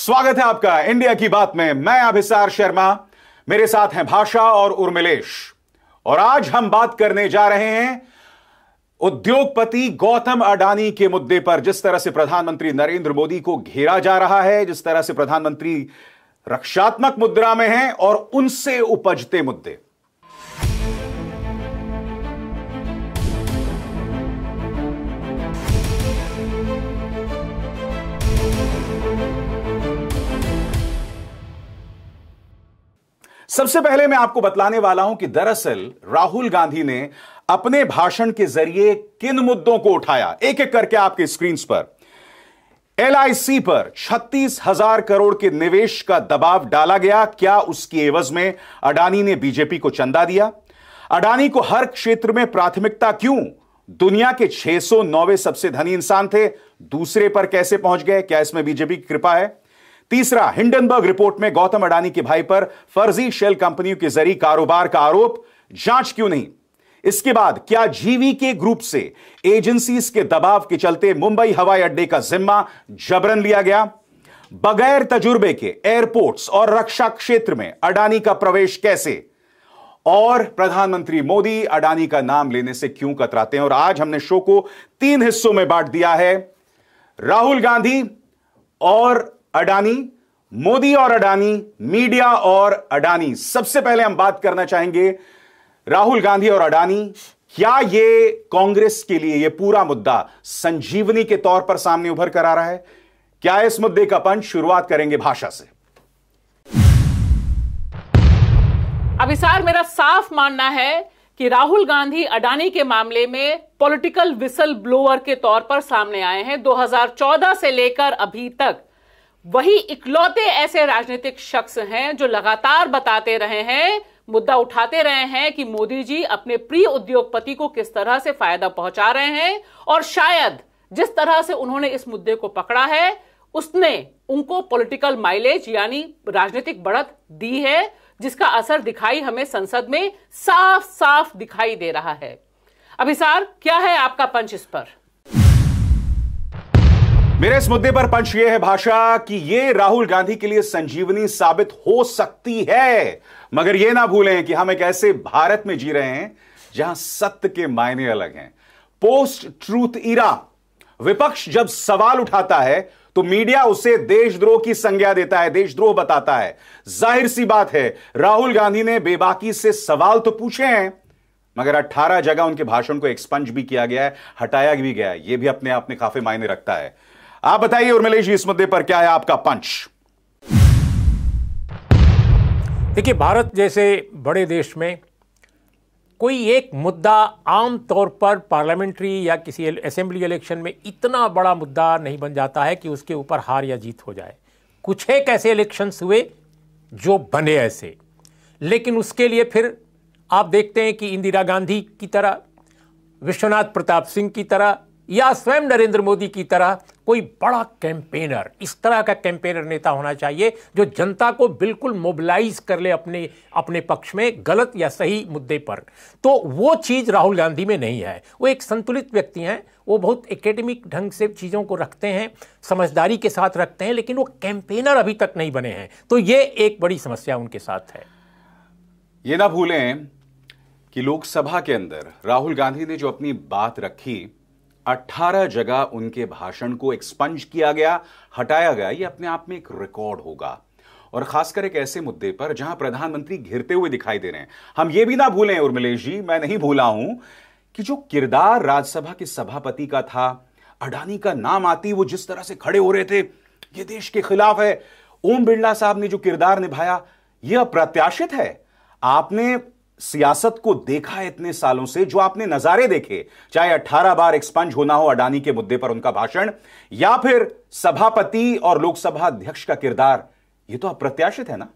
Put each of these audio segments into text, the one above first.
स्वागत है आपका इंडिया की बात में मैं अभिसार शर्मा मेरे साथ हैं भाषा और उर्मिलेश और आज हम बात करने जा रहे हैं उद्योगपति गौतम अडानी के मुद्दे पर जिस तरह से प्रधानमंत्री नरेंद्र मोदी को घेरा जा रहा है जिस तरह से प्रधानमंत्री रक्षात्मक मुद्रा में हैं और उनसे उपजते मुद्दे सबसे पहले मैं आपको बतलाने वाला हूं कि दरअसल राहुल गांधी ने अपने भाषण के जरिए किन मुद्दों को उठाया एक एक करके आपके स्क्रीन पर एलआईसी पर छत्तीस हजार करोड़ के निवेश का दबाव डाला गया क्या उसकी एवज में अडानी ने बीजेपी को चंदा दिया अडानी को हर क्षेत्र में प्राथमिकता क्यों दुनिया के 609वें सबसे धनी इंसान थे दूसरे पर कैसे पहुंच गए क्या इसमें बीजेपी की कृपा है तीसरा हिंडनबर्ग रिपोर्ट में गौतम अडानी के भाई पर फर्जी शेल कंपनियों के जरिए कारोबार का आरोप जांच क्यों नहीं इसके बाद क्या जीवी के ग्रुप से एजेंसीज के दबाव के चलते मुंबई हवाई अड्डे का जिम्मा जबरन लिया गया बगैर तजुर्बे के एयरपोर्ट्स और रक्षा क्षेत्र में अडानी का प्रवेश कैसे और प्रधानमंत्री मोदी अडानी का नाम लेने से क्यों कतराते हैं और आज हमने शो को तीन हिस्सों में बांट दिया है राहुल गांधी और अडानी मोदी और अडानी मीडिया और अडानी सबसे पहले हम बात करना चाहेंगे राहुल गांधी और अडानी क्या ये कांग्रेस के लिए ये पूरा मुद्दा संजीवनी के तौर पर सामने उभर कर आ रहा है क्या इस मुद्दे का पंच शुरुआत करेंगे भाषा से अभिसार मेरा साफ मानना है कि राहुल गांधी अडानी के मामले में पॉलिटिकल विसल ब्लोअर के तौर पर सामने आए हैं 2014 से लेकर अभी तक वही इकलौते ऐसे राजनीतिक शख्स हैं जो लगातार बताते रहे हैं मुद्दा उठाते रहे हैं कि मोदी जी अपने प्रिय उद्योगपति को किस तरह से फायदा पहुंचा रहे हैं और शायद जिस तरह से उन्होंने इस मुद्दे को पकड़ा है उसने उनको पॉलिटिकल माइलेज यानी राजनीतिक बढ़त दी है जिसका असर दिखाई हमें संसद में साफ साफ दिखाई दे रहा है अभिसार क्या है आपका पंच इस पर मेरे इस मुद्दे पर पंच यह है भाषा कि यह राहुल गांधी के लिए संजीवनी साबित हो सकती है मगर यह ना भूलें कि हम एक ऐसे भारत में जी रहे हैं जहां सत्य के मायने अलग हैं पोस्ट ट्रूथ इरा विपक्ष जब सवाल उठाता है तो मीडिया उसे देशद्रोह की संज्ञा देता है देशद्रोह बताता है जाहिर सी बात है राहुल गांधी ने बेबाकी से सवाल तो पूछे हैं मगर 18 जगह उनके भाषण को एक्सपंज भी किया गया है हटाया भी गया है यह भी अपने आप में काफी मायने रखता है आप बताइए उर्मिलेश इस मुद्दे पर क्या है आपका पंच देखिए भारत जैसे बड़े देश में कोई एक मुद्दा आम तौर पर पार्लियामेंट्री या किसी असेंबली इलेक्शन में इतना बड़ा मुद्दा नहीं बन जाता है कि उसके ऊपर हार या जीत हो जाए कुछ एक ऐसे इलेक्शन हुए जो बने ऐसे लेकिन उसके लिए फिर आप देखते हैं कि इंदिरा गांधी की तरह विश्वनाथ प्रताप सिंह की तरह या स्वयं नरेंद्र मोदी की तरह कोई बड़ा कैंपेनर इस तरह का कैंपेनर नेता होना चाहिए जो जनता को बिल्कुल मोबिलाइज कर ले अपने अपने पक्ष में गलत या सही मुद्दे पर तो वो चीज़ राहुल गांधी में नहीं है वो एक संतुलित व्यक्ति हैं वो बहुत एकेडमिक ढंग से चीज़ों को रखते हैं समझदारी के साथ रखते हैं लेकिन वो कैंपेनर अभी तक नहीं बने हैं तो ये एक बड़ी समस्या उनके साथ है ये ना भूलें कि लोकसभा के अंदर राहुल गांधी ने जो अपनी बात रखी अट्ठारह जगह उनके भाषण को एक्सपंज किया गया हटाया गया ये अपने आप में एक रिकॉर्ड होगा और खासकर एक ऐसे मुद्दे पर जहां प्रधानमंत्री घिरते हुए दिखाई दे रहे हैं हम ये भी ना भूलें उर्मिलेश जी मैं नहीं भूला हूं कि जो किरदार राज्यसभा के सभापति का था अडानी का नाम आती वो जिस तरह से खड़े हो रहे थे ये देश के खिलाफ है ओम बिरला साहब ने जो किरदार निभाया यह अप्रत्याशित है आपने सियासत को देखा है इतने सालों से जो आपने नजारे देखे चाहे 18 बार एक्सपंज होना हो अडानी के मुद्दे पर उनका भाषण या फिर सभापति और लोकसभा अध्यक्ष का किरदार ये तो अप्रत्याशित है ना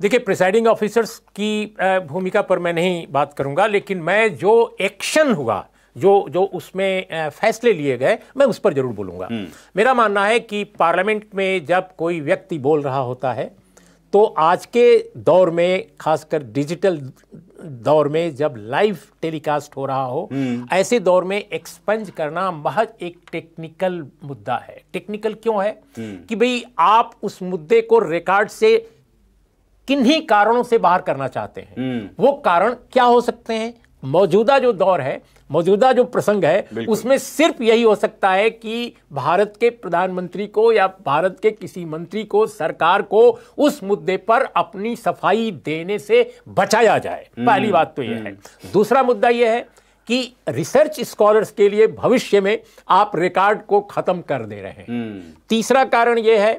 देखिए प्रिसाइडिंग ऑफिसर्स की भूमिका पर मैं नहीं बात करूंगा लेकिन मैं जो एक्शन हुआ जो जो उसमें फैसले लिए गए मैं उस पर जरूर बोलूंगा हम्म। मेरा मानना है कि पार्लियामेंट में जब कोई व्यक्ति बोल रहा होता है तो आज के दौर में खासकर डिजिटल दौर में जब लाइव टेलीकास्ट हो रहा हो हम्म। ऐसे दौर में एक्सपेंज करना महज एक टेक्निकल मुद्दा है टेक्निकल क्यों है हम्म। कि भाई आप उस मुद्दे को रिकॉर्ड से किन्हीं कारणों से बाहर करना चाहते हैं हम्म। वो कारण क्या हो सकते हैं मौजूदा जो दौर है मौजूदा जो प्रसंग है उसमें सिर्फ यही हो सकता है कि भारत के प्रधानमंत्री को या भारत के किसी मंत्री को सरकार को उस मुद्दे पर अपनी सफाई देने से बचाया जाए हम्म, पहली बात तो यह है हम्म। दूसरा मुद्दा यह है कि रिसर्च स्कॉलर्स के लिए भविष्य में आप रिकॉर्ड को खत्म कर दे रहे हैं हम्म। तीसरा कारण यह है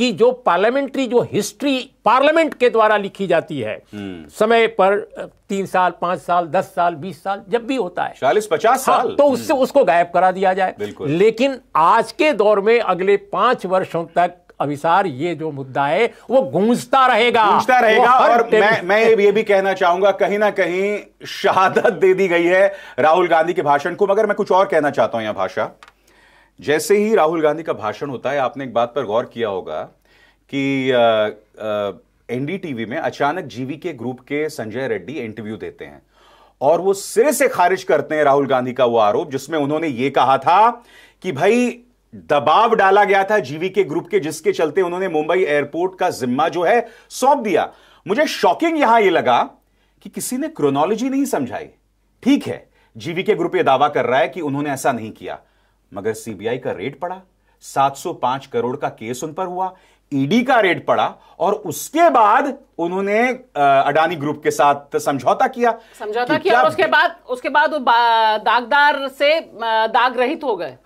कि जो पार्लियामेंट्री जो हिस्ट्री पार्लियामेंट के द्वारा लिखी जाती है हम्म। समय पर तीन साल पांच साल दस साल बीस साल जब भी होता है चालीस पचास हाँ, साल तो उससे हम्म। उसको गायब करा दिया जाए लेकिन आज के दौर में अगले पांच वर्षों तक अभिसार ये जो मुद्दा है वो गूंजता रहेगा गूंजता रहेगा और मैं मैं ये भी कहना चाहूंगा कहीं ना कहीं शहादत दे दी गई है राहुल गांधी के भाषण को मगर मैं कुछ और कहना चाहता हूं यहां भाषा जैसे ही राहुल गांधी का भाषण होता है आपने एक बात पर गौर किया होगा कि एनडीटीवी में अचानक जीवी के ग्रुप के संजय रेड्डी इंटरव्यू देते हैं और वो सिरे से खारिज करते हैं राहुल गांधी का वो आरोप जिसमें उन्होंने ये कहा था कि भाई दबाव डाला गया था जीवी के ग्रुप के जिसके चलते उन्होंने मुंबई एयरपोर्ट का जिम्मा जो है सौंप दिया मुझे शॉकिंग यहां यह लगा कि किसी ने क्रोनोलॉजी नहीं समझाई ठीक है जीवी के ग्रुप यह दावा कर रहा है कि उन्होंने ऐसा नहीं किया मगर सीबीआई का रेट पड़ा 705 करोड़ का केस उन पर हुआ ईडी e का रेट पड़ा और उसके बाद उन्होंने अडानी ग्रुप के साथ समझौता किया समझौता कि किया उसके बाद उसके बाद वो दागदार से दाग रहित हो गए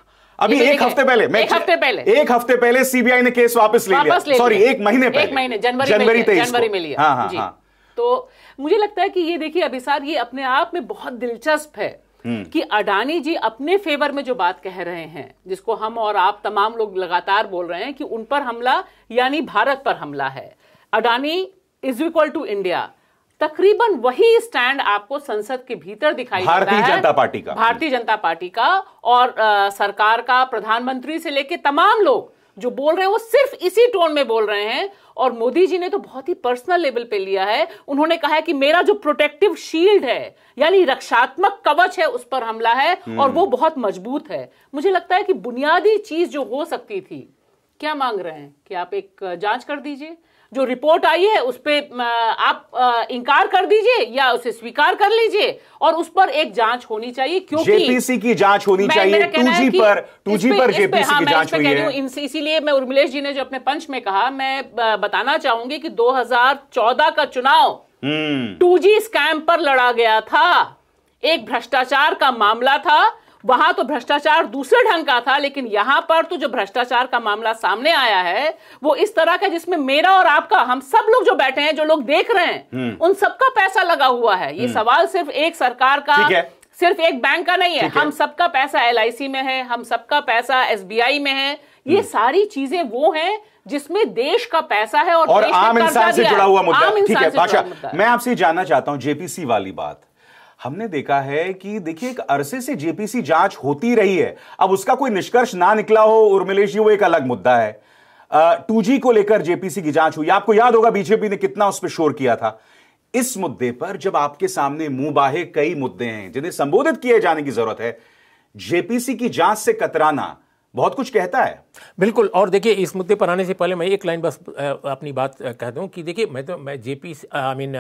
अभी तो एक हफ्ते पहले मैं एक हफ्ते पहले एक हफ्ते पहले सीबीआई ने केस वापस ले लिया सॉरी एक महीने पहले एक महीने जनवरी जनवरी तेईस जनवरी में लिया हाँ हाँ, हाँ तो मुझे लगता है कि ये देखिए अभिसार ये अपने आप में बहुत दिलचस्प है हम्म। कि अडानी जी अपने फेवर में जो बात कह रहे हैं जिसको हम और आप तमाम लोग लगातार बोल रहे हैं कि उन पर हमला यानी भारत पर हमला है Adani is equal to India तकरीबन वही स्टैंड आपको संसद के भीतर दिखाई भारतीय जनता पार्टी का भारतीय जनता पार्टी का और आ, सरकार का प्रधानमंत्री से लेकर तमाम लोग जो बोल रहे हैं वो सिर्फ इसी टोन में बोल रहे हैं और मोदी जी ने तो बहुत ही पर्सनल लेवल पे लिया है उन्होंने कहा है कि मेरा जो प्रोटेक्टिव शील्ड है यानी रक्षात्मक कवच है उस पर हमला है और वो हम्म। बहुत मजबूत है मुझे लगता है कि बुनियादी चीज जो हो सकती थी क्या मांग रहे हैं कि आप एक जांच कर दीजिए जो रिपोर्ट आई है उस पर आप इंकार कर दीजिए या उसे स्वीकार कर लीजिए और उस पर एक जांच होनी चाहिए क्योंकि जेपीसी की जांच होनी चाहिए टूजी पर टूजी पर जेपीसी हाँ, की जांच हुई है इसीलिए मैं उर्मिलेश जी ने जो अपने पंच में कहा मैं बताना चाहूंगी कि 2014 का चुनाव हम्म। टू जी स्कैम पर लड़ा गया था एक भ्रष्टाचार का मामला था वहां तो भ्रष्टाचार दूसरे ढंग का था लेकिन यहां पर तो जो भ्रष्टाचार का मामला सामने आया है वो इस तरह का जिसमें मेरा और आपका हम सब लोग जो बैठे हैं जो लोग देख रहे हैं हम्म। उन सबका पैसा लगा हुआ है ये हम्म। सवाल सिर्फ एक सरकार का सिर्फ एक बैंक का नहीं है हम सबका पैसा एल में है हम सबका पैसा एस में है ये हम्म। सारी चीजें वो हैं जिसमें देश का पैसा है और, और आम इंसान से जुड़ा हुआ मुद्दा ठीक है बादशाह मैं आपसे जानना चाहता हूं जेपीसी वाली बात हमने देखा है कि देखिए एक अरसे से जेपीसी जांच होती रही है अब उसका कोई निष्कर्ष ना निकला हो उर्मिलेश जी वो एक अलग मुद्दा है टू जी को लेकर जेपीसी की जांच हुई आपको याद होगा बीजेपी ने कितना उस पर शोर किया था इस मुद्दे पर जब आपके सामने मुंह बाहे कई मुद्दे हैं जिन्हें संबोधित किए जाने की जरूरत है जेपीसी की जांच से कतराना बहुत कुछ कहता है बिल्कुल और देखिए इस मुद्दे पर आने से पहले मैं एक लाइन बस अपनी बात कह दूं कि देखिए मैं तो मैं जेपी आई मीन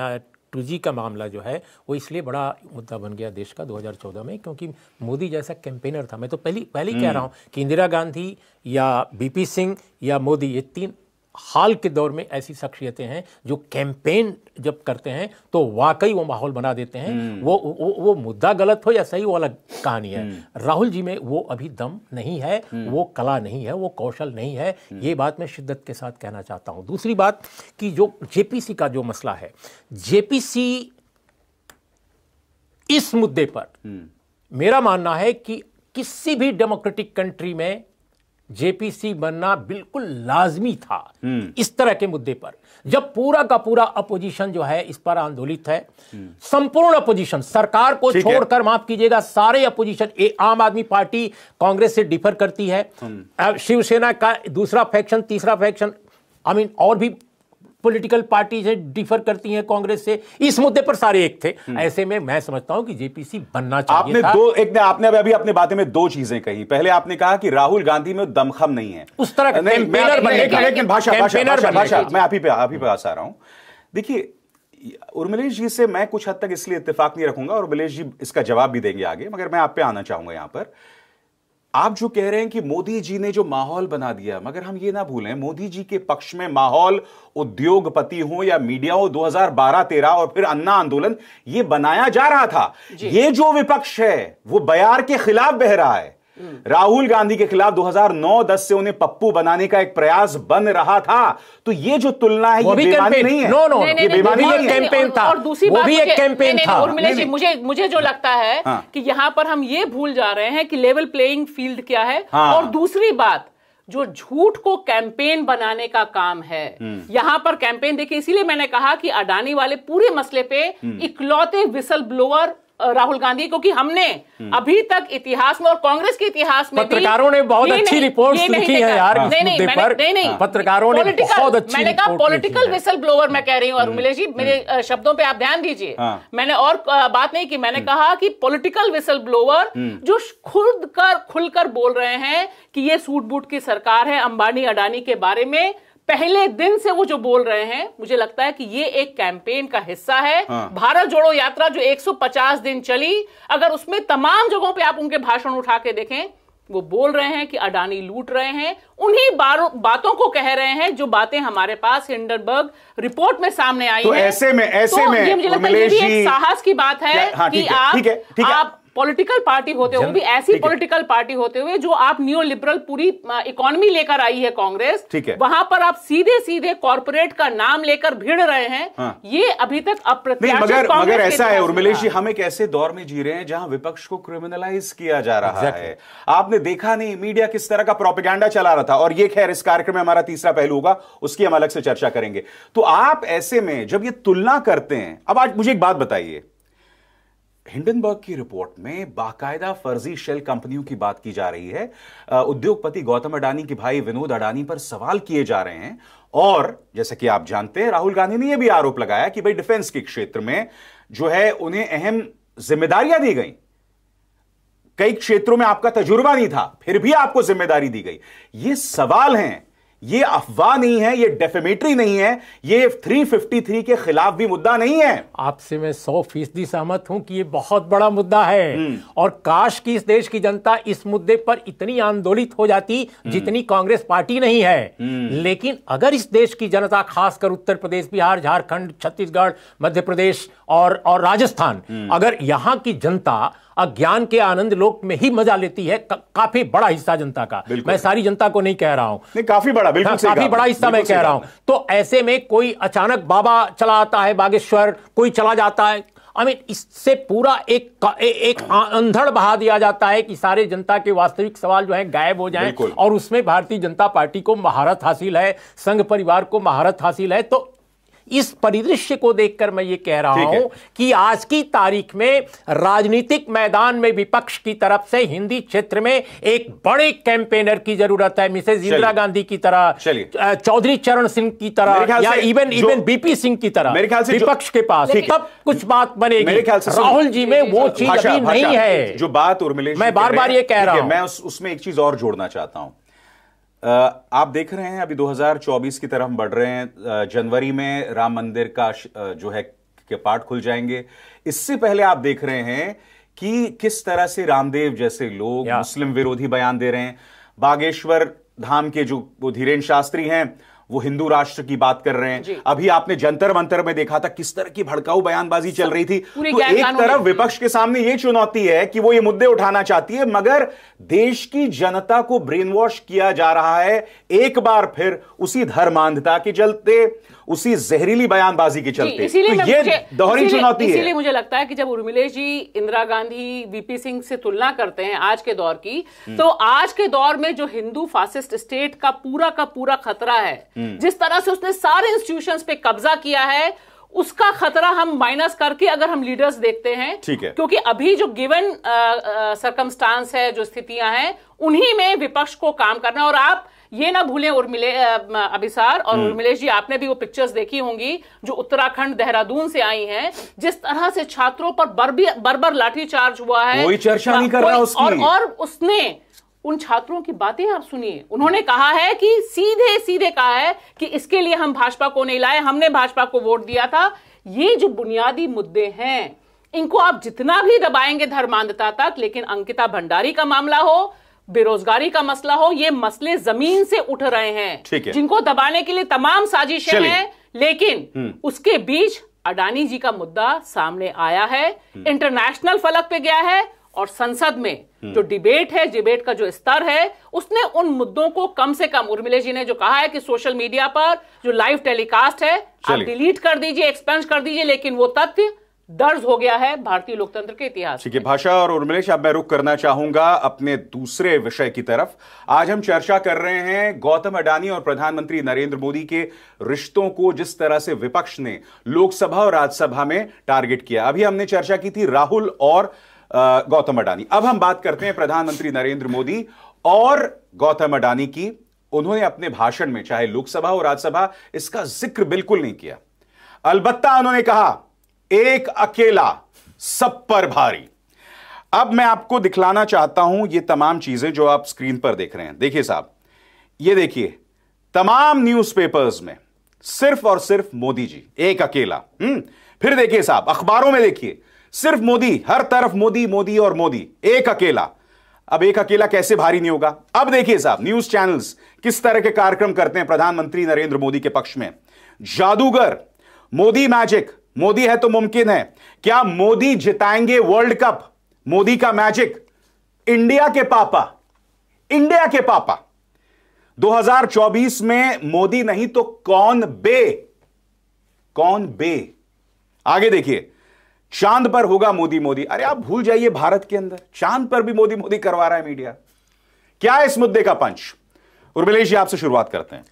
टू का मामला जो है वो इसलिए बड़ा मुद्दा बन गया देश का 2014 में क्योंकि मोदी जैसा कैंपेनर था मैं तो पहली पहली कह हम्म। रहा हूँ कि इंदिरा गांधी या बीपी सिंह या मोदी ये तीन हाल के दौर में ऐसी शख्सियतें हैं जो कैंपेन जब करते हैं तो वाकई वो माहौल बना देते हैं हम्म। वो वो, वो मुद्दा गलत हो या सही वो अलग कहानी है हम्म। राहुल जी में वो अभी दम नहीं है हम्म। वो कला नहीं है वो कौशल नहीं है ये बात मैं शिद्दत के साथ कहना चाहता हूँ दूसरी बात कि जो जेपीसी का जो मसला है जेपीसी इस मुद्दे पर मेरा मानना है कि किसी भी डेमोक्रेटिक कंट्री में जेपीसी बनना बिल्कुल लाजमी था हम्म। इस तरह के मुद्दे पर जब पूरा का पूरा अपोजिशन जो है इस पर आंदोलित है हम्म। संपूर्ण अपोजिशन सरकार को छोड़कर माफ कीजिएगा सारे अपोजिशन ए आम आदमी पार्टी कांग्रेस से डिफर करती है हम्म। शिवसेना का दूसरा फैक्शन तीसरा faction I I mean mean, और भी पॉलिटिकल पार्टीज है डिफर करती हैं कांग्रेस से इस मुद्दे पर सारे एक थे हम्म। ऐसे में मैं समझता हूं कि जेपीसी बनना चाहिए आपने था। दो एक ने आपने अभी अपने बातें में दो चीजें कही पहले आपने कहा कि राहुल गांधी में दमखम नहीं है उस तरह लेकिन भाषा भाषा भाषा मैं आप ही पे आप ही पे आ रहा हूं देखिए उर्मिलेश जी से मैं कुछ हद तक इसलिए इत्तेफाक नहीं रखूंगा और उर्मिलेश जी इसका जवाब भी देंगे आगे मगर मैं आप पे आना चाहूंगा यहां पर आप जो कह रहे हैं कि मोदी जी ने जो माहौल बना दिया मगर हम ये ना भूलें मोदी जी के पक्ष में माहौल उद्योगपति हो या मीडिया हो 2012-13 और फिर अन्ना आंदोलन ये बनाया जा रहा था ये जो विपक्ष है वो बयार के खिलाफ बह रहा है राहुल गांधी के खिलाफ 2009-10 से उन्हें पप्पू बनाने का एक प्रयास बन रहा था तो ये जो तुलना है ये बेमानी नहीं है नो नो ये बेमानी एक कैंपेन था और दूसरी बात भी एक कैंपेन था जी मुझे मुझे जो लगता है हाँ। कि यहाँ पर हम ये भूल जा रहे हैं कि लेवल प्लेइंग फील्ड क्या है हाँ। और दूसरी बात जो झूठ को कैंपेन बनाने का काम है हम्म। यहां पर कैंपेन देखिए इसीलिए मैंने कहा कि अडानी वाले पूरे मसले पे हम्म। इकलौते विसल ब्लोअर राहुल गांधी क्योंकि हमने हम्म। अभी तक इतिहास में और कांग्रेस के इतिहास में पत्रकारों ने बहुत अच्छी रिपोर्ट लिखी है यार नहीं नहीं मैंने नहीं नहीं पत्रकारों ने बहुत अच्छी मैंने कहा पॉलिटिकल विसल ब्लोअर मैं कह रही हूँ अरुण मिलेश हम्म। जी हम्म। मेरे शब्दों पे आप ध्यान दीजिए हाँ। मैंने और बात नहीं की मैंने कहा कि पोलिटिकल विसल ब्लोअर जो खुद कर खुलकर बोल रहे हैं कि ये सूट बूट की सरकार है अंबानी अडानी के बारे में पहले दिन से वो जो बोल रहे हैं मुझे लगता है कि ये एक कैंपेन का हिस्सा है हाँ। भारत जोड़ो यात्रा जो 150 दिन चली अगर उसमें तमाम जगहों पे आप उनके भाषण उठा के देखें वो बोल रहे हैं कि अडानी लूट रहे हैं उन्हीं बातों को कह रहे हैं जो बातें हमारे पास हिंडनबर्ग रिपोर्ट में सामने आई तो है ऐसे में ऐसे तो में ये मुझे लगता है ये भी एक साहस की बात है हाँ, कि आप ठीक है, ठीक है, आप पॉलिटिकल पार्टी होते हुए भी ऐसी पॉलिटिकल पार्टी होते हुए जो आप न्यू लिबरल पूरी इकोनॉमी लेकर आई है कांग्रेस ठीक है वहां पर आप सीधे सीधे कॉरपोरेट का नाम लेकर भिड़ रहे हैं हाँ। ये अभी तक अप्रत्याशित मगर मगर ऐसा है उर्मिलेश जी हम एक ऐसे दौर में जी रहे हैं जहां विपक्ष को क्रिमिनलाइज किया जा रहा है आपने देखा नहीं मीडिया किस तरह का प्रोपेगेंडा चला रहा था और ये खैर इस कार्यक्रम में हमारा तीसरा पहलू होगा उसकी हम अलग से चर्चा करेंगे तो आप ऐसे में जब ये तुलना करते हैं अब आज मुझे एक बात बताइए हिंडनबर्ग की रिपोर्ट में बाकायदा फर्जी शेल कंपनियों की बात की जा रही है उद्योगपति गौतम अडानी के भाई विनोद अडानी पर सवाल किए जा रहे हैं और जैसा कि आप जानते हैं राहुल गांधी ने यह भी आरोप लगाया कि भाई डिफेंस के क्षेत्र में जो है उन्हें अहम जिम्मेदारियां दी गई कई क्षेत्रों में आपका तजुर्बा नहीं था फिर भी आपको जिम्मेदारी दी गई ये सवाल हैं ये अफवाह नहीं है ये डेफेमेटरी नहीं है ये 353 के खिलाफ भी मुद्दा नहीं है आपसे मैं सौ फीसदी सहमत हूं कि ये बहुत बड़ा मुद्दा है हम्म। और काश की इस देश की जनता इस मुद्दे पर इतनी आंदोलित हो जाती हम्म। जितनी कांग्रेस पार्टी नहीं है हम्म। लेकिन अगर इस देश की जनता खासकर उत्तर प्रदेश बिहार झारखंड छत्तीसगढ़ मध्य प्रदेश और, और राजस्थान अगर यहां की जनता अज्ञान के आनंद लोक में ही मजा लेती है का, काफी बड़ा हिस्सा जनता का मैं सारी जनता को नहीं कह रहा हूं काफी बड़ा बिल्कुल हाँ, काफी बड़ा हिस्सा मैं कह रहा हूं तो ऐसे में कोई अचानक बाबा चला आता है बागेश्वर कोई चला जाता है आई मीन इससे पूरा एक ए, एक अंधड़ बहा दिया जाता है कि सारे जनता के वास्तविक सवाल जो है गायब हो जाएं और उसमें भारतीय जनता पार्टी को महारत हासिल है संघ परिवार को महारत हासिल है तो इस परिदृश्य को देखकर मैं ये कह रहा हूं कि आज की तारीख में राजनीतिक मैदान में विपक्ष की तरफ से हिंदी क्षेत्र में एक बड़े कैंपेनर की जरूरत है मिसेज इंदिरा गांधी की तरह चौधरी चरण सिंह की तरह या इवन इवन बीपी सिंह की तरह मेरे ख्याल से विपक्ष के पास तब कुछ बात बनेगी राहुल जी में वो चीज अभी नहीं है जो बात उर्मिले मैं बार बार ये कह रहा हूं मैं उसमें एक चीज और जोड़ना चाहता हूं आप देख रहे हैं अभी 2024 की तरफ हम बढ़ रहे हैं जनवरी में राम मंदिर का जो है के पार्ट खुल जाएंगे इससे पहले आप देख रहे हैं कि किस तरह से रामदेव जैसे लोग मुस्लिम विरोधी बयान दे रहे हैं बागेश्वर धाम के जो धीरेन्द्र शास्त्री हैं वो हिंदू राष्ट्र की बात कर रहे हैं अभी आपने जंतर मंतर में देखा था किस तरह की भड़काऊ बयानबाजी चल रही थी तो एक तरफ विपक्ष के सामने ये चुनौती है कि वो ये मुद्दे उठाना चाहती है मगर देश की जनता को ब्रेन वॉश किया जा रहा है एक बार फिर उसी धर्मांधता के चलते उसी जहरीली बयानबाजी के चलते तो ये दोहरी चुनौती है इसीलिए मुझे लगता है कि जब उर्मिलेश जी इंदिरा गांधी वीपी सिंह से तुलना करते हैं आज के दौर की हम्म। तो आज के दौर में जो हिंदू फासिस्ट स्टेट का पूरा का पूरा खतरा है हम्म। जिस तरह से उसने सारे इंस्टीट्यूशंस पे कब्जा किया है उसका खतरा हम माइनस करके अगर हम लीडर्स देखते हैं ठीक है क्योंकि अभी जो गिवन सर्कमस्टांस है जो स्थितियां हैं उन्हीं में विपक्ष को काम करना और आप ये ना भूलें उर्मिले अभिसार और हम्म। उर्मिलेश जी आपने भी वो पिक्चर्स देखी होंगी जो उत्तराखंड देहरादून से आई हैं जिस तरह से छात्रों पर बर्बर बर बर चार्ज हुआ है कोई चर्चा नहीं कर रहा उसकी। और, और उसने उन छात्रों की बातें आप सुनिए उन्होंने कहा है कि सीधे सीधे कहा है कि इसके लिए हम भाजपा को नहीं लाए हमने भाजपा को वोट दिया था ये जो बुनियादी मुद्दे हैं इनको आप जितना भी दबाएंगे धर्मांधता तक लेकिन अंकिता भंडारी का मामला हो बेरोजगारी का मसला हो ये मसले जमीन से उठ रहे हैं ठीक है जिनको दबाने के लिए तमाम साजिशें हैं लेकिन हम्म। उसके बीच अडानी जी का मुद्दा सामने आया है हम्म। इंटरनेशनल फलक पे गया है और संसद में हम्म। जो डिबेट है डिबेट का जो स्तर है उसने उन मुद्दों को कम से कम उर्मिले जी ने जो कहा है कि सोशल मीडिया पर जो लाइव टेलीकास्ट है आप डिलीट कर दीजिए एक्सपेंस कर दीजिए लेकिन वो तथ्य दर्ज हो गया है भारतीय लोकतंत्र के इतिहास ठीक है भाषा और उर्मिलेश अब मैं रुख करना चाहूंगा अपने दूसरे विषय की तरफ आज हम चर्चा कर रहे हैं गौतम अडानी और प्रधानमंत्री नरेंद्र मोदी के रिश्तों को जिस तरह से विपक्ष ने लोकसभा और राज्यसभा में टारगेट किया अभी हमने चर्चा की थी राहुल और गौतम अडानी अब हम बात करते हैं प्रधानमंत्री नरेंद्र मोदी और गौतम अडानी की उन्होंने अपने भाषण में चाहे लोकसभा और राज्यसभा इसका जिक्र बिल्कुल नहीं किया अलबत्ता उन्होंने कहा एक अकेला सब पर भारी अब मैं आपको दिखलाना चाहता हूं ये तमाम चीजें जो आप स्क्रीन पर देख रहे हैं देखिए साहब ये देखिए तमाम न्यूज़पेपर्स में सिर्फ और सिर्फ मोदी जी एक अकेला हम्म फिर देखिए साहब अखबारों में देखिए सिर्फ मोदी हर तरफ मोदी मोदी और मोदी एक अकेला अब एक अकेला कैसे भारी नहीं होगा अब देखिए साहब न्यूज चैनल्स किस तरह के कार्यक्रम करते हैं प्रधानमंत्री नरेंद्र मोदी के पक्ष में जादूगर मोदी मैजिक मोदी है तो मुमकिन है क्या मोदी जिताएंगे वर्ल्ड कप मोदी का मैजिक इंडिया के पापा इंडिया के पापा 2024 में मोदी नहीं तो कौन बे कौन बे आगे देखिए चांद पर होगा मोदी मोदी अरे आप भूल जाइए भारत के अंदर चांद पर भी मोदी मोदी करवा रहा है मीडिया क्या है इस मुद्दे का पंच उर्मिलेश जी आपसे शुरुआत करते हैं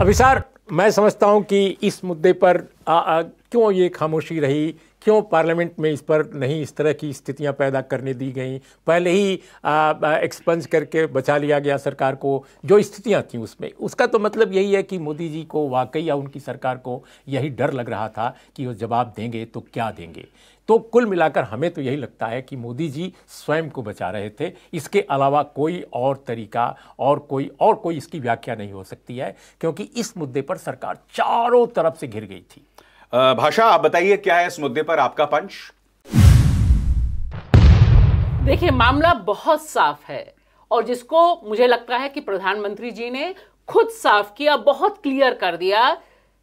अभिसार मैं समझता हूं कि इस मुद्दे पर आ, आ, क्यों ये खामोशी रही क्यों पार्लियामेंट में इस पर नहीं इस तरह की स्थितियां पैदा करने दी गई पहले ही एक्सपंज करके बचा लिया गया सरकार को जो स्थितियां थी उसमें उसका तो मतलब यही है कि मोदी जी को वाकई या उनकी सरकार को यही डर लग रहा था कि वो जवाब देंगे तो क्या देंगे तो कुल मिलाकर हमें तो यही लगता है कि मोदी जी स्वयं को बचा रहे थे इसके अलावा कोई और तरीका और कोई और कोई इसकी व्याख्या नहीं हो सकती है क्योंकि इस मुद्दे पर सरकार चारों तरफ से घिर गई थी भाषा आप बताइए क्या है इस मुद्दे पर आपका पंच देखिए मामला बहुत साफ है और जिसको मुझे लगता है कि प्रधानमंत्री जी ने खुद साफ किया बहुत क्लियर कर दिया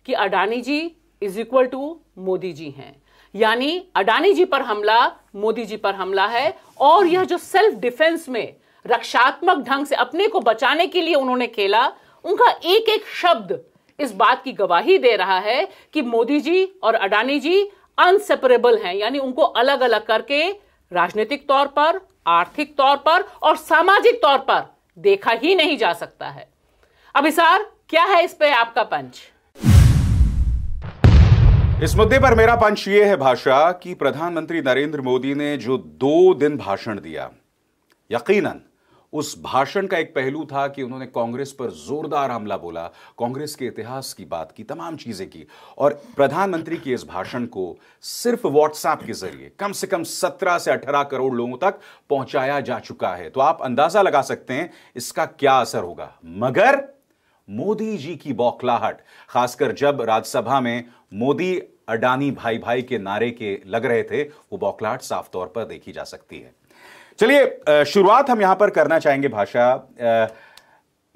कि Adani ji is equal to Modi ji हैं यानी अडानी जी पर हमला मोदी जी पर हमला है और यह जो सेल्फ डिफेंस में रक्षात्मक ढंग से अपने को बचाने के लिए उन्होंने खेला उनका एक एक शब्द इस बात की गवाही दे रहा है कि मोदी जी और अडानी जी अनसेपरेबल हैं यानी उनको अलग अलग करके राजनीतिक तौर पर आर्थिक तौर पर और सामाजिक तौर पर देखा ही नहीं जा सकता है अभिसार क्या है इस पे आपका पंच इस मुद्दे पर मेरा पंच यह है भाषा कि प्रधानमंत्री नरेंद्र मोदी ने जो दो दिन भाषण दिया यकीनन उस भाषण का एक पहलू था कि उन्होंने कांग्रेस पर जोरदार हमला बोला कांग्रेस के इतिहास की बात की तमाम चीजें की और प्रधानमंत्री के इस भाषण को सिर्फ व्हाट्सएप के जरिए कम से कम सत्रह से अठारह करोड़ लोगों तक पहुंचाया जा चुका है तो आप अंदाजा लगा सकते हैं इसका क्या असर होगा मगर मोदी जी की बौखलाहट खासकर जब राज्यसभा में मोदी अडानी भाई भाई के नारे के लग रहे थे वो बौखलाहट साफ तौर पर देखी जा सकती है चलिए शुरुआत हम यहां पर करना चाहेंगे भाषा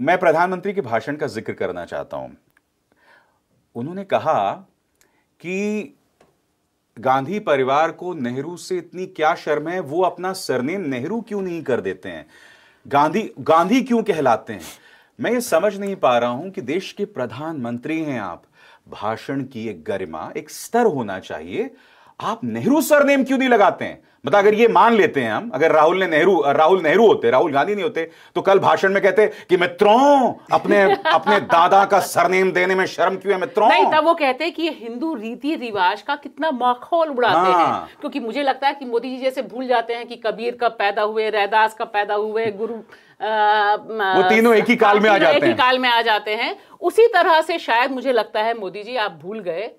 मैं प्रधानमंत्री के भाषण का जिक्र करना चाहता हूं उन्होंने कहा कि गांधी परिवार को नेहरू से इतनी क्या शर्म है वो अपना सरनेम नेहरू क्यों नहीं कर देते हैं गांधी गांधी क्यों कहलाते हैं मैं ये समझ नहीं पा रहा हूं कि देश के प्रधानमंत्री हैं आप भाषण की एक गरिमा एक स्तर होना चाहिए आप नेहरू सरनेम क्यों नहीं लगाते हैं मतलब अगर ये मान लेते हैं हम अगर राहुल ने नेहरू राहुल नेहरू होते राहुल गांधी नहीं होते तो कल भाषण में कहते कि मित्रों अपने अपने दादा का सरनेम देने में शर्म क्यों है मित्रों नहीं तब वो कहते कि हिंदू रीति रिवाज का कितना माखोल उड़ाते हाँ। हैं क्योंकि मुझे लगता है कि मोदी जी जैसे भूल जाते हैं कि कबीर कब पैदा हुए रैदास कब पैदा हुए गुरु आ, वो तीनों एक ही काल में आ जाते हैं एक ही काल में आ जाते हैं उसी तरह से शायद मुझे लगता है मोदी जी आप भूल गए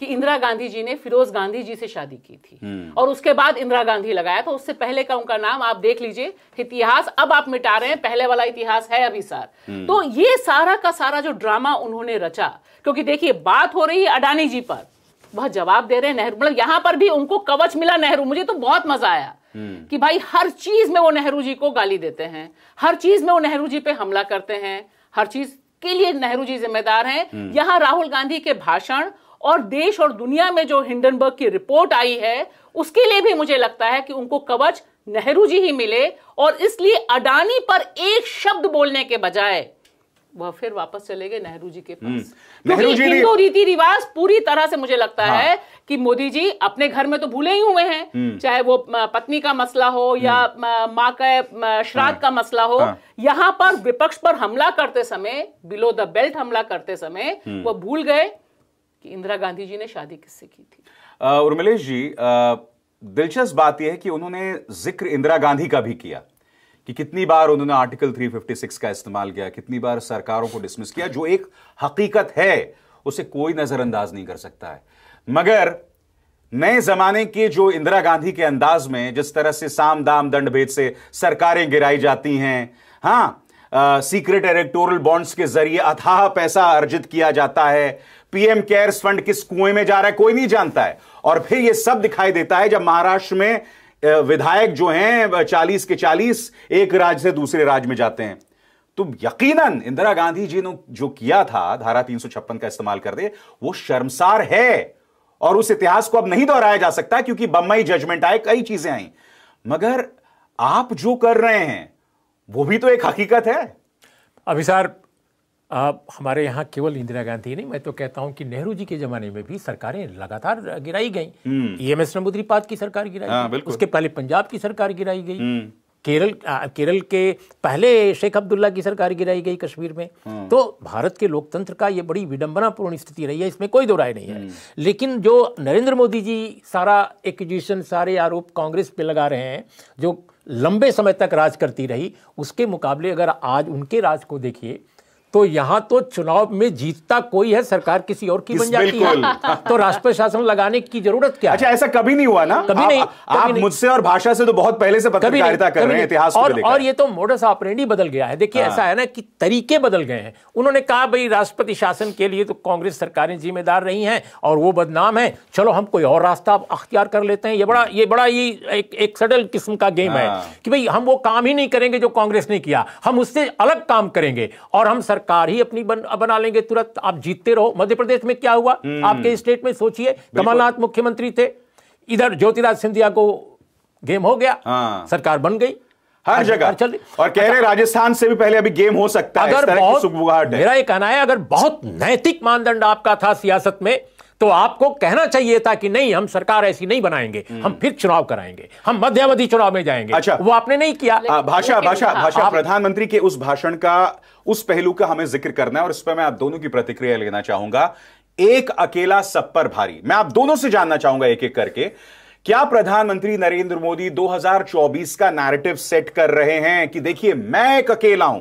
कि इंदिरा गांधी जी ने फिरोज गांधी जी से शादी की थी हम्म। और उसके बाद इंदिरा गांधी लगाया तो उससे पहले का उनका नाम आप देख लीजिए इतिहास अब आप मिटा रहे हैं पहले वाला इतिहास है अभी सार हम्म। तो ये सारा का सारा जो ड्रामा उन्होंने रचा क्योंकि देखिए बात हो रही है अडानी जी पर वह जवाब दे रहे हैं नेहरू मतलब यहां पर भी उनको कवच मिला नेहरू मुझे तो बहुत मजा आया हम्म। कि भाई हर चीज में वो नेहरू जी को गाली देते हैं हर चीज में वो नेहरू जी पे हमला करते हैं हर चीज के लिए नेहरू जी जिम्मेदार हैं यहां राहुल गांधी के भाषण और देश और दुनिया में जो हिंडनबर्ग की रिपोर्ट आई है उसके लिए भी मुझे लगता है कि उनको कवच नेहरू जी ही मिले और इसलिए अडानी पर एक शब्द बोलने के बजाय वह फिर वापस चले गए नेहरू जी के पास हम्म। जी हिंदू रीति रिवाज पूरी तरह से मुझे लगता हाँ। है कि मोदी जी अपने घर में तो भूले ही हुए हैं हम्म। चाहे वो पत्नी का मसला हो या हम्म। माँ का श्राद्ध हाँ। का मसला हो हाँ। यहाँ पर विपक्ष पर हमला करते समय बिलो द बेल्ट हमला करते समय वह भूल गए कि इंदिरा गांधी जी ने शादी किससे की थी उर्मिलेश जी दिलचस्प बात यह है कि उन्होंने जिक्र इंदिरा गांधी का भी किया कि कितनी बार उन्होंने आर्टिकल 356 का इस्तेमाल किया कितनी बार सरकारों को डिसमिस किया जो एक हकीकत है उसे कोई नजरअंदाज नहीं कर सकता है मगर नए जमाने के जो इंदिरा गांधी के अंदाज में जिस तरह से साम दाम दंड भेद से सरकारें गिराई जाती हैं हाँ सीक्रेट इलेक्टोरल बॉन्ड्स के जरिए अथाह पैसा अर्जित किया जाता है पीएम केयर्स फंड किस कुएं में जा रहा है कोई नहीं जानता है और फिर यह सब दिखाई देता है जब महाराष्ट्र में विधायक जो हैं चालीस के चालीस एक राज्य से दूसरे राज्य में जाते हैं तो यकीनन इंदिरा गांधी जी ने जो किया था धारा तीन का इस्तेमाल कर दे वो शर्मसार है और उस इतिहास को अब नहीं दोहराया जा सकता क्योंकि बम्बई जजमेंट आए कई चीजें आई मगर आप जो कर रहे हैं वो भी तो एक हकीकत है अभी सर आप हमारे यहाँ केवल इंदिरा गांधी नहीं मैं तो कहता हूँ कि नेहरू जी के जमाने में भी सरकारें लगातार गिराई गई ई एम हम्म। एस e नमोदरी पाद की सरकार गिराई हाँ, गई उसके पहले पंजाब की सरकार गिराई गई हम्म। केरल आ, केरल के पहले शेख अब्दुल्ला की सरकार गिराई गई कश्मीर में हाँ। तो भारत के लोकतंत्र का ये बड़ी विडंबनापूर्ण स्थिति रही है इसमें कोई दो राय नहीं है हम्म। लेकिन जो नरेंद्र मोदी जी सारा एक्विजिशन सारे आरोप कांग्रेस पे लगा रहे हैं जो लंबे समय तक राज करती रही उसके मुकाबले अगर आज उनके राज को देखिए तो यहाँ तो चुनाव में जीतता कोई है सरकार किसी और की बन जाती है तो राष्ट्रपति शासन लगाने की जरूरत क्या अच्छा ऐसा कभी नहीं हुआ ना कभी नहीं आप मुझसे और भाषा से तो बहुत पहले से पत्रकारिता कर रहे हैं इतिहास और, और ये तो मोडस ऑपरेंडी बदल गया है देखिए हाँ। ऐसा है ना कि तरीके बदल गए हैं उन्होंने कहा भाई राष्ट्रपति शासन के लिए तो कांग्रेस सरकारें जिम्मेदार रही हैं और वो बदनाम है चलो हम कोई और रास्ता अख्तियार कर लेते हैं ये बड़ा ये बड़ा ही एक, एक सडल किस्म का गेम है हाँ। कि भाई हम वो काम ही नहीं करेंगे जो कांग्रेस ने किया हम उससे अलग काम करेंगे और हम सरकार सरकार ही अपनी बन, बना लेंगे तुरंत आप जीतते रहो मध्य प्रदेश में क्या हुआ हम्म। आपके स्टेट में सोचिए कमलनाथ मुख्यमंत्री थे इधर ज्योतिराज सिंधिया को गेम हो गया हाँ। सरकार बन गई हर जगह और कह अच्छा, रहे राजस्थान से भी पहले अभी गेम हो सकता अगर है अगर बहुत मेरा ये कहना है अगर बहुत नैतिक मानदंड आपका था सियासत में तो आपको कहना चाहिए था कि नहीं हम सरकार ऐसी नहीं बनाएंगे हम्म। हम फिर चुनाव कराएंगे हम मध्यावधि चुनाव में जाएंगे अच्छा वो आपने नहीं किया भाषा भाषा भाषा प्रधानमंत्री के उस भाषण का उस पहलू का हमें जिक्र करना है और इस पर मैं आप दोनों की प्रतिक्रिया लेना चाहूंगा एक अकेला सब पर भारी मैं आप दोनों से जानना चाहूंगा एक एक करके क्या प्रधानमंत्री नरेंद्र मोदी 2024 का नैरेटिव सेट कर रहे हैं कि देखिए मैं एक अकेला हूं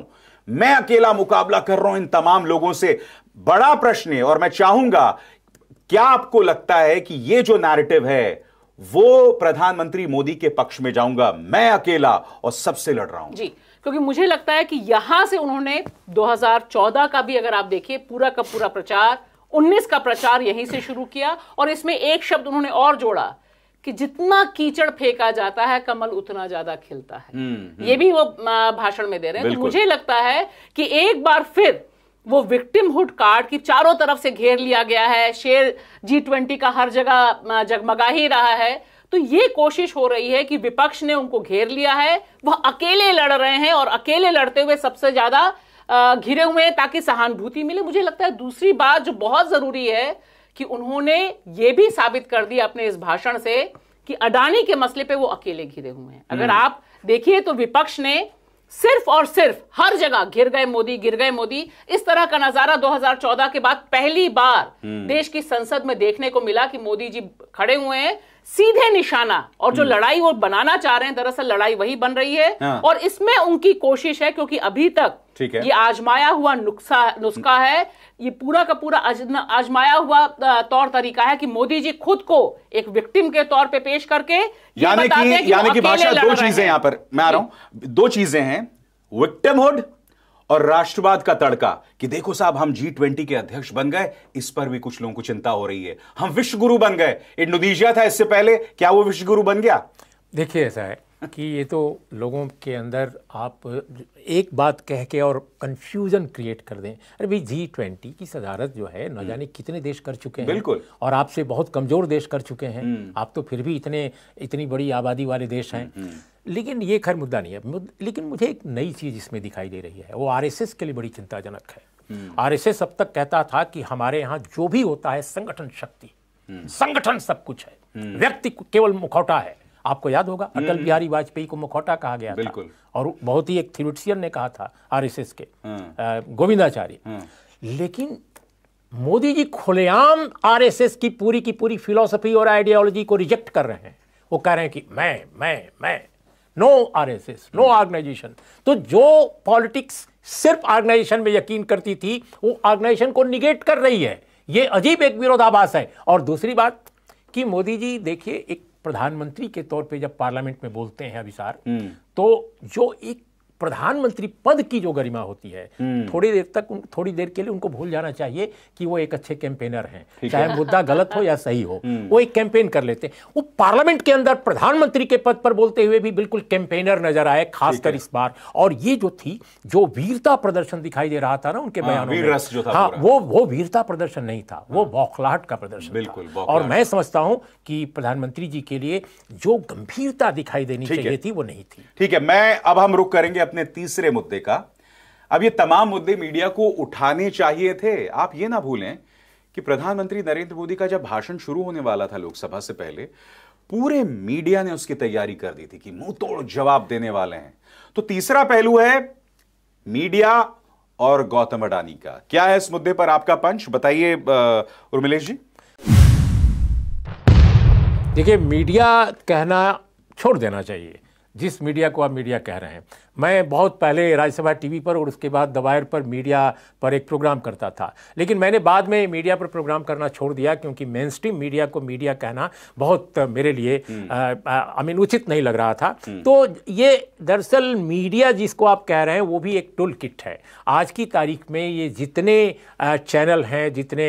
मैं अकेला मुकाबला कर रहा हूं इन तमाम लोगों से बड़ा प्रश्न है और मैं चाहूंगा क्या आपको लगता है कि ये जो नैरेटिव है वो प्रधानमंत्री मोदी के पक्ष में जाऊंगा मैं अकेला और सबसे लड़ रहा हूं जी क्योंकि मुझे लगता है कि यहां से उन्होंने 2014 का भी अगर आप देखिए पूरा का पूरा प्रचार 19 का प्रचार यहीं से शुरू किया और इसमें एक शब्द उन्होंने और जोड़ा कि जितना कीचड़ फेंका जाता है कमल उतना ज्यादा खिलता है हुँ, हम्म, हुँ, हम्म। ये भी वो भाषण में दे रहे हैं तो मुझे लगता है कि एक बार फिर वो विक्टिमहुड कार्ड की चारों तरफ से घेर लिया गया है शेयर जी ट्वेंटी का हर जगह जगमगा ही रहा है तो ये कोशिश हो रही है कि विपक्ष ने उनको घेर लिया है वह अकेले लड़ रहे हैं और अकेले लड़ते हुए सबसे ज्यादा घिरे हुए हैं ताकि सहानुभूति मिले मुझे लगता है दूसरी बात जो बहुत जरूरी है कि उन्होंने ये भी साबित कर दिया अपने इस भाषण से कि अडानी के मसले पे वो अकेले घिरे हुए हैं अगर हम्म। आप देखिए तो विपक्ष ने सिर्फ और सिर्फ हर जगह गिर गए मोदी गिर गए मोदी इस तरह का नजारा 2014 के बाद पहली बार हम्म। देश की संसद में देखने को मिला कि मोदी जी खड़े हुए हैं सीधे निशाना और जो हम्म। लड़ाई वो बनाना चाह रहे हैं दरअसल लड़ाई वही बन रही है हाँ। और इसमें उनकी कोशिश है क्योंकि अभी तक ठीक है ये आजमाया हुआ नुस्खा नुस्खा है ये पूरा का पूरा आजमाया हुआ तौर तरीका है कि मोदी जी खुद को एक विक्टिम के तौर पे पेश करके यानी कि यानी कि भाषा दो चीजें यहां पर मैं आ रहा हूं दो चीजें हैं विक्टिमहुड और राष्ट्रवाद का तड़का कि देखो साहब हम जी ट्वेंटी के अध्यक्ष बन गए इस पर भी कुछ लोगों को चिंता हो रही है हम विश्व गुरु बन गए इंडोनेशिया था इससे पहले क्या वो विश्व गुरु बन गया देखिए ऐसा है कि ये तो लोगों के अंदर आप एक बात कह के और कन्फ्यूज़न क्रिएट कर दें अरे भाई जी ट्वेंटी की सदारत जो है न हम्म। जाने कितने देश कर चुके हैं बिल्कुल और आपसे बहुत कमज़ोर देश कर चुके हैं हम्म। आप तो फिर भी इतने इतनी बड़ी आबादी वाले देश हैं हम्म, लेकिन ये खैर मुद्दा नहीं है मुद, लेकिन मुझे एक नई चीज़ इसमें दिखाई दे रही है वो आर के लिए बड़ी चिंताजनक है एस अब तक कहता था कि हमारे यहाँ जो भी होता है संगठन शक्ति संगठन सब कुछ है व्यक्ति केवल मुखौटा है आपको याद होगा हम्म, अटल हम्म। बिहारी वाजपेयी को मुखौटा कहा गया था और बहुत ही एक थ्यूटिशियन ने कहा था आरएसएस के हाँ। गोविंदाचार्य हाँ। लेकिन मोदी जी खुलेआम आरएसएस की पूरी की पूरी फिलोसफी और आइडियोलॉजी को रिजेक्ट कर रहे हैं वो कह रहे हैं कि मैं मैं मैं no RSS no hmm. Organization तो जो पॉलिटिक्स सिर्फ ऑर्गेनाइजेशन में यकीन करती थी वो ऑर्गेनाइजेशन को निगेट कर रही है ये अजीब एक विरोधाभास है और दूसरी बात कि मोदी जी देखिए एक प्रधानमंत्री के तौर पे जब पार्लियामेंट में बोलते हैं अभिसार हम्म। तो जो एक प्रधानमंत्री पद की जो गरिमा होती है हम्म। थोड़ी देर तक थोड़ी देर के लिए उनको भूल जाना चाहिए कि वो एक अच्छे कैंपेनर हैं चाहे मुद्दा गलत हो या सही हो हम्म। वो एक कैंपेन कर लेते हैं वो पार्लियामेंट के अंदर प्रधानमंत्री के पद पर बोलते हुए भी बिल्कुल कैंपेनर नजर आए खासकर इस बार और ये जो थी जो वीरता प्रदर्शन दिखाई दे रहा था ना उनके बयान हाँ, हाँ वो वो वीरता प्रदर्शन नहीं था वो हाँ। बौखलाहट का प्रदर्शन बिल्कुल और मैं समझता हूं कि प्रधानमंत्री जी के लिए जो गंभीरता दिखाई देनी चाहिए थी वो नहीं थी ठीक है मैं अब हम रुक करेंगे अपने तीसरे मुद्दे का अब ये तमाम मुद्दे मीडिया को उठाने चाहिए थे आप ये ना भूलें कि प्रधानमंत्री नरेंद्र मोदी का जब भाषण शुरू होने वाला था लोकसभा से पहले पूरे मीडिया ने उसकी तैयारी कर दी थी कि मुंह तोड़ जवाब देने वाले हैं तो तीसरा पहलू है मीडिया और गौतम अडानी का क्या है इस मुद्दे पर आपका पंच बताइए उर्मिलेश जी देखिए मीडिया कहना छोड़ देना चाहिए जिस मीडिया को आप मीडिया कह रहे हैं मैं बहुत पहले राज्यसभा टीवी पर और उसके बाद दवायर पर मीडिया पर एक प्रोग्राम करता था लेकिन मैंने बाद में मीडिया पर प्रोग्राम करना छोड़ दिया क्योंकि मेन स्ट्रीम मीडिया को मीडिया कहना बहुत मेरे लिए हम्म। आई मीन उचित नहीं लग रहा था हम्म। तो ये दरअसल मीडिया जिसको आप कह रहे हैं वो भी एक टूल किट है आज की तारीख में ये जितने चैनल हैं जितने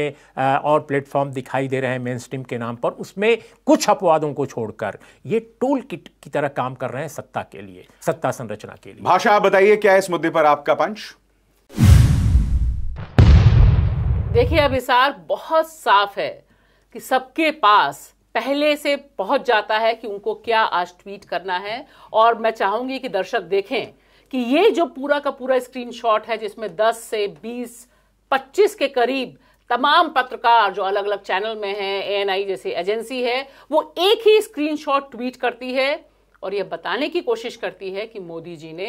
और प्लेटफॉर्म दिखाई दे रहे हैं मेन स्ट्रीम के नाम पर उसमें कुछ अपवादों को छोड़कर ये टूल किट की तरह काम कर रहे हैं सत्ता के लिए सत्ता संरचना के लिए भाषा आप बताइए क्या इस मुद्दे पर आपका पंच देखिए अब बहुत साफ है कि सबके पास पहले से पहुंच जाता है कि उनको क्या आज ट्वीट करना है और मैं चाहूंगी कि दर्शक देखें कि ये जो पूरा का पूरा स्क्रीनशॉट है जिसमें 10 से 20 25 के करीब तमाम पत्रकार जो अलग अलग चैनल में हैं एएनआई जैसी एजेंसी है वो एक ही स्क्रीनशॉट ट्वीट करती है और यह बताने की कोशिश करती है कि मोदी जी ने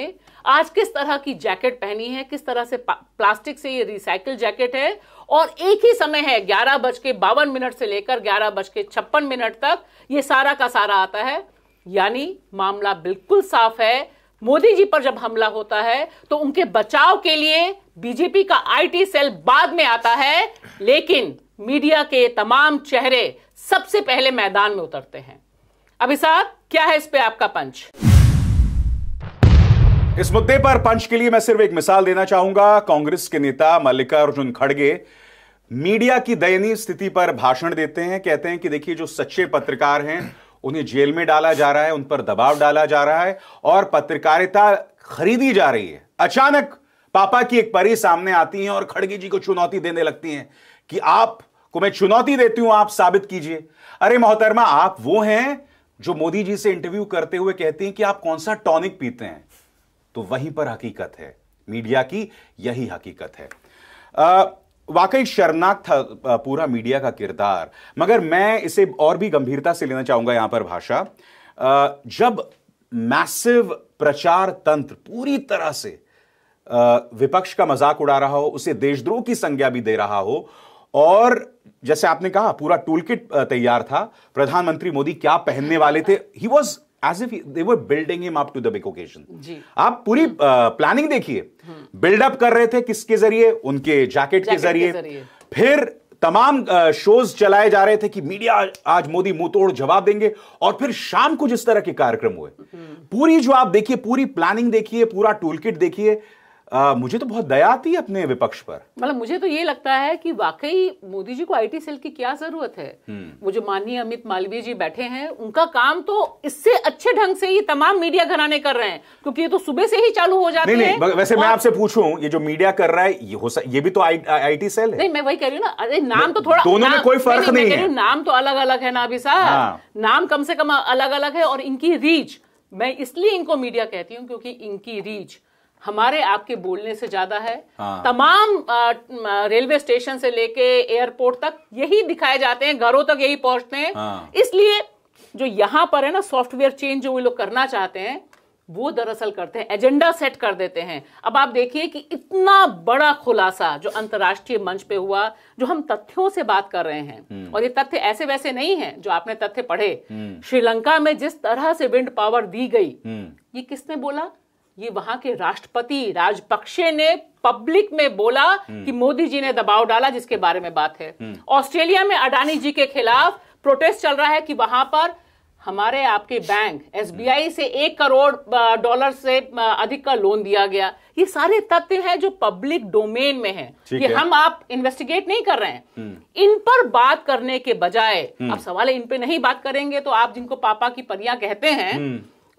आज किस तरह की जैकेट पहनी है किस तरह से प्लास्टिक से ये रिसाइकिल जैकेट है और एक ही समय है ग्यारह बज के बावन मिनट से लेकर ग्यारह बज के छप्पन मिनट तक ये सारा का सारा आता है यानी मामला बिल्कुल साफ है मोदी जी पर जब हमला होता है तो उनके बचाव के लिए बीजेपी का आईटी सेल बाद में आता है लेकिन मीडिया के तमाम चेहरे सबसे पहले मैदान में उतरते हैं अभिसार क्या है इस पे आपका पंच इस मुद्दे पर पंच के लिए मैं सिर्फ एक मिसाल देना चाहूंगा कांग्रेस के नेता मल्लिकार्जुन खड़गे मीडिया की दयनीय स्थिति पर भाषण देते हैं कहते हैं कि देखिए जो सच्चे पत्रकार हैं उन्हें जेल में डाला जा रहा है उन पर दबाव डाला जा रहा है और पत्रकारिता खरीदी जा रही है अचानक पापा की एक परी सामने आती है और खड़गे जी को चुनौती देने लगती है कि आप को मैं चुनौती देती हूं आप साबित कीजिए अरे मोहतरमा आप वो हैं जो मोदी जी से इंटरव्यू करते हुए कहती हैं कि आप कौन सा टॉनिक पीते हैं तो वहीं पर हकीकत है मीडिया की यही हकीकत है वाकई शर्मनाक था पूरा मीडिया का किरदार मगर मैं इसे और भी गंभीरता से लेना चाहूंगा यहां पर भाषा जब मैसिव प्रचार तंत्र पूरी तरह से विपक्ष का मजाक उड़ा रहा हो उसे देशद्रोह की संज्ञा भी दे रहा हो और जैसे आपने कहा पूरा टूल किट तैयार था प्रधानमंत्री मोदी क्या पहनने वाले थे he was as if they were building him up to the big occasion आप पूरी प्लानिंग देखिए बिल्डअप कर रहे थे किसके जरिए उनके जैकेट के जरिए फिर तमाम शोज चलाए जा रहे थे कि मीडिया आज मोदी मुंह तोड़ जवाब देंगे और फिर शाम को जिस तरह के कार्यक्रम हुए पूरी जो आप देखिए पूरी प्लानिंग देखिए पूरा टूल किट देखिए आ, मुझे तो बहुत दया आती है अपने विपक्ष पर मतलब मुझे तो ये लगता है कि वाकई मोदी जी को आईटी सेल की क्या जरूरत है वो हम्म। जो माननीय अमित मालवीय जी बैठे हैं उनका काम तो इससे अच्छे ढंग से ये तमाम मीडिया घराने कर रहे हैं क्योंकि ये तो सुबह से ही चालू हो जाते नहीं, हैं नहीं, वैसे और... मैं आपसे पूछू ये जो मीडिया कर रहा है ये हो ये भी तो आई, टी सेल है नहीं मैं वही कह रही हूँ ना अरे नाम तो थोड़ा दोनों में कोई फर्क नहीं है नाम तो अलग अलग है ना अभी साहब हाँ। नाम कम से कम अलग अलग है और इनकी रीच मैं इसलिए इनको मीडिया कहती हूँ क्योंकि इनकी रीच हमारे आपके बोलने से ज्यादा है हाँ। तमाम रेलवे स्टेशन से लेके एयरपोर्ट तक यही दिखाए जाते हैं घरों तक यही पहुंचते हैं हाँ। इसलिए जो यहां पर है ना सॉफ्टवेयर चेंज जो वो लोग करना चाहते हैं वो दरअसल करते हैं एजेंडा सेट कर देते हैं अब आप देखिए कि इतना बड़ा खुलासा जो अंतर्राष्ट्रीय मंच पे हुआ जो हम तथ्यों से बात कर रहे हैं हम्म। और ये तथ्य ऐसे वैसे नहीं हैं जो आपने तथ्य पढ़े हम्म। श्रीलंका में जिस तरह से विंड पावर दी गई हम्म। ये किसने बोला ये वहां के राष्ट्रपति राजपक्षे ने पब्लिक में बोला कि हम्म। मोदी जी ने दबाव डाला जिसके बारे में बात है हम्म। ऑस्ट्रेलिया में अडानी जी के खिलाफ प्रोटेस्ट चल रहा है कि वहां पर हमारे आपके बैंक एसबीआई हम्म। से एक करोड़ डॉलर से अधिक का लोन दिया गया ये सारे तथ्य हैं जो पब्लिक डोमेन में हैं ये है। हम आप इन्वेस्टिगेट नहीं कर रहे हैं इन पर बात करने के बजाय आप सवाल इन पे नहीं बात करेंगे तो आप जिनको पापा की परियां कहते हैं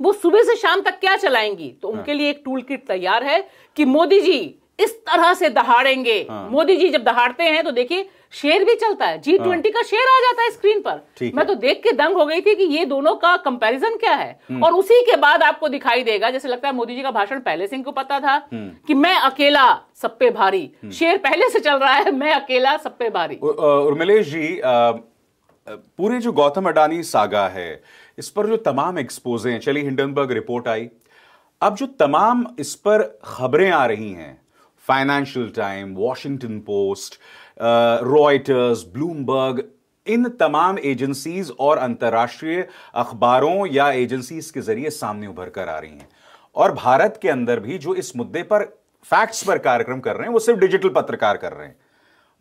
वो सुबह से शाम तक क्या चलाएंगी तो हाँ। उनके लिए एक टूल किट तैयार है कि मोदी जी इस तरह से दहाड़ेंगे हाँ। मोदी जी जब दहाड़ते हैं तो देखिए शेयर भी चलता है जी ट्वेंटी हाँ। का शेयर आ जाता है स्क्रीन पर मैं तो देख के दंग हो गई थी कि ये दोनों का कंपैरिजन क्या है हम्म। और उसी के बाद आपको दिखाई देगा जैसे लगता है मोदी जी का भाषण पहले से इनको पता था हम्म। कि मैं अकेला सब पे भारी हम्म। शेयर पहले से चल रहा है मैं अकेला सब पे भारी उर्मिलेश जी पूरी जो गौतम अडानी सागा है इस पर जो तमाम एक्सपोजे हैं चलिए हिंडनबर्ग रिपोर्ट आई अब जो तमाम इस पर खबरें आ रही हैं Financial Time Washington Post Reuters Bloomberg इन तमाम एजेंसीज और अंतर्राष्ट्रीय अखबारों या एजेंसीज के जरिए सामने उभर कर आ रही हैं और भारत के अंदर भी जो इस मुद्दे पर फैक्ट्स पर कार्यक्रम कर रहे हैं वो सिर्फ डिजिटल पत्रकार कर रहे हैं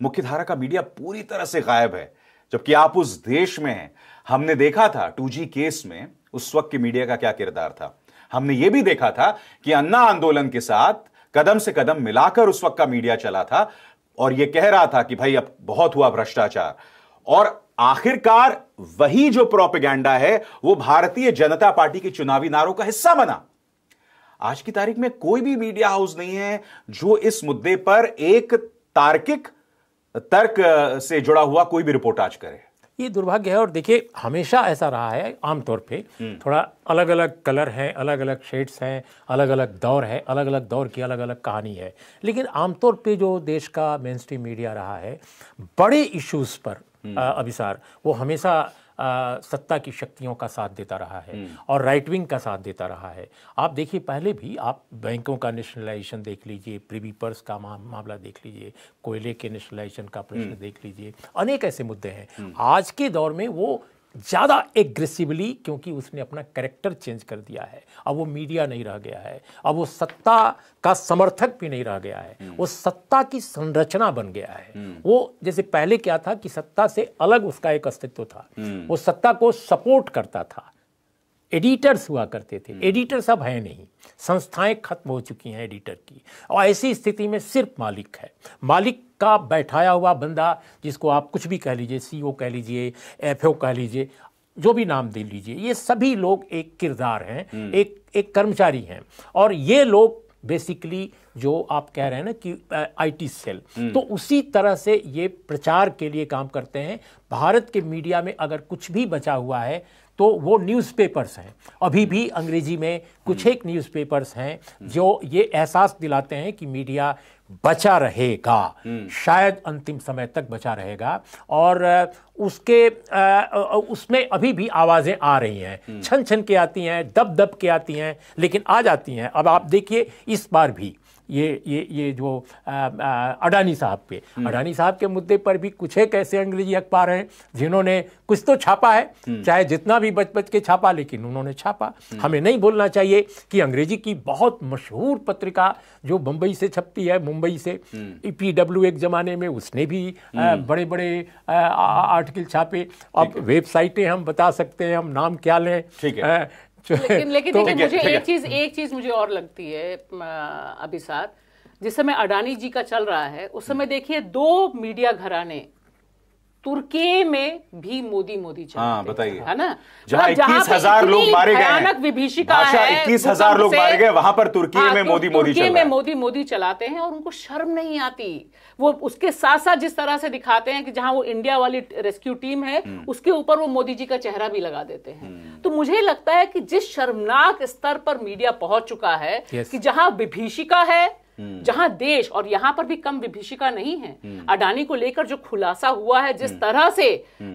मुख्यधारा का मीडिया पूरी तरह से गायब है जबकि आप उस देश में हैं हमने देखा था टू केस में उस वक्त की मीडिया का क्या किरदार था हमने यह भी देखा था कि अन्ना आंदोलन के साथ कदम से कदम मिलाकर उस वक्त का मीडिया चला था और यह कह रहा था कि भाई अब बहुत हुआ भ्रष्टाचार और आखिरकार वही जो प्रोपेगेंडा है वो भारतीय जनता पार्टी के चुनावी नारों का हिस्सा बना आज की तारीख में कोई भी मीडिया हाउस नहीं है जो इस मुद्दे पर एक तार्किक तर्क से जुड़ा हुआ कोई भी रिपोर्ट आज करे ये दुर्भाग्य है और देखिए हमेशा ऐसा रहा है आमतौर पे हम्म। थोड़ा अलग अलग कलर हैं अलग अलग शेड्स हैं अलग अलग दौर है अलग अलग दौर की अलग अलग कहानी है लेकिन आमतौर पे जो देश का मेन स्ट्रीम मीडिया रहा है बड़े इश्यूज़ पर हम्म। अभिसार वो हमेशा आ, सत्ता की शक्तियों का साथ देता रहा है हम्म। और राइट विंग का साथ देता रहा है आप देखिए पहले भी आप बैंकों का नेशनलाइजेशन देख लीजिए प्रीवी पर्स का मा, मामला देख लीजिए कोयले के नेशनलाइजेशन का प्रश्न हम्म। देख लीजिए अनेक ऐसे मुद्दे हैं हम्म। आज के दौर में वो ज़्यादा एग्रेसिवली क्योंकि उसने अपना करेक्टर चेंज कर दिया है अब वो मीडिया नहीं रह गया है अब वो सत्ता का समर्थक भी नहीं रह गया है हम्म। वो सत्ता की संरचना बन गया है हम्म। वो जैसे पहले क्या था कि सत्ता से अलग उसका एक अस्तित्व था हम्म। वो सत्ता को सपोर्ट करता था एडिटर्स हुआ करते थे एडिटर्स अब है नहीं संस्थाएं खत्म हो चुकी हैं एडिटर की और ऐसी स्थिति में सिर्फ मालिक है मालिक का बैठाया हुआ बंदा जिसको आप कुछ भी कह लीजिए सी e कह लीजिए एफ e कह लीजिए जो भी नाम दे लीजिए ये सभी लोग एक किरदार हैं हम्म। एक एक कर्मचारी हैं और ये लोग बेसिकली जो आप कह रहे हैं ना कि आईटी सेल हम्म। तो उसी तरह से ये प्रचार के लिए काम करते हैं भारत के मीडिया में अगर कुछ भी बचा हुआ है तो वो न्यूज़पेपर्स हैं अभी भी अंग्रेजी में कुछ हम्म। एक न्यूज़पेपर्स हैं जो ये एहसास दिलाते हैं कि मीडिया बचा रहेगा हम्म। शायद अंतिम समय तक बचा रहेगा और उसके उसमें अभी भी आवाज़ें आ रही हैं छन छन के आती हैं दब दब के आती हैं लेकिन आ जाती हैं अब आप देखिए इस बार भी ये ये ये जो अडानी साहब के हम्म। अडानी साहब के मुद्दे पर भी कुछ एक ऐसे अंग्रेजी अखबार हैं जिन्होंने कुछ तो छापा है हम्म। चाहे जितना भी बच बच के छापा लेकिन उन्होंने छापा हम्म। हमें नहीं बोलना चाहिए कि अंग्रेजी की बहुत मशहूर पत्रिका जो बम्बई से छपती है मुंबई से पी डब्ल्यू e एक ज़माने में उसने भी बड़े बड़े आर्टिकल छापे अब वेबसाइटें हम बता सकते हैं हम नाम क्या लें लेकिन लेकिन तो, मुझे एक चीज एक चीज मुझे और लगती है अभी साथ जिस समय अडानी जी का चल रहा है उस हम्म। समय देखिए दो मीडिया घराने तुर्की में भी मोदी मोदी हाँ बताइए है ना जहां हाँ, इक्कीस हजार लोग मारे गए भयानक विभीषिका है इक्कीस हजार लोग मारे गए वहां पर तुर्की हाँ, में मोदी मोदी तुर्की में मोदी मोदी चलाते हैं और उनको शर्म नहीं आती वो उसके साथ साथ जिस तरह से दिखाते हैं कि जहां वो इंडिया वाली रेस्क्यू टीम है हम्म। उसके ऊपर वो मोदी जी का चेहरा भी लगा देते हैं हम्म। तो मुझे लगता है कि जिस शर्मनाक स्तर पर मीडिया पहुंच चुका है कि जहां विभीषिका है हम्म। जहां देश और यहां पर भी कम विभिषिका नहीं है हम्म। अडानी को लेकर जो खुलासा हुआ है जिस हम्म। तरह से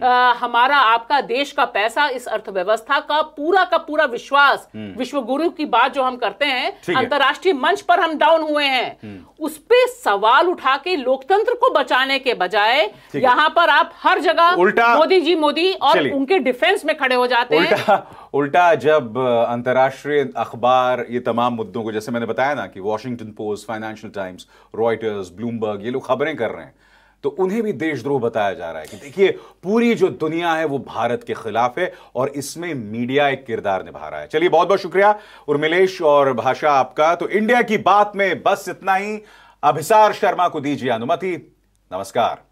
आ, हमारा आपका देश का पैसा इस अर्थव्यवस्था का पूरा का पूरा विश्वास विश्वगुरु की बात जो हम करते हैं अंतर्राष्ट्रीय मंच पर हम डाउन हुए हैं उस पर सवाल उठा के लोकतंत्र को बचाने के बजाय यहाँ पर आप हर जगह मोदी जी मोदी और उनके डिफेंस में खड़े हो जाते हैं उल्टा जब अंतर्राष्ट्रीय अखबार ये तमाम मुद्दों को जैसे मैंने बताया ना कि Washington Post Financial Times Reuters Bloomberg ये लोग खबरें कर रहे हैं तो उन्हें भी देशद्रोह बताया जा रहा है कि देखिए पूरी जो दुनिया है वो भारत के खिलाफ है और इसमें मीडिया एक किरदार निभा रहा है चलिए बहुत बहुत शुक्रिया उर्मिलेश और भाषा आपका तो इंडिया की बात में बस इतना ही अभिसार शर्मा को दीजिए अनुमति नमस्कार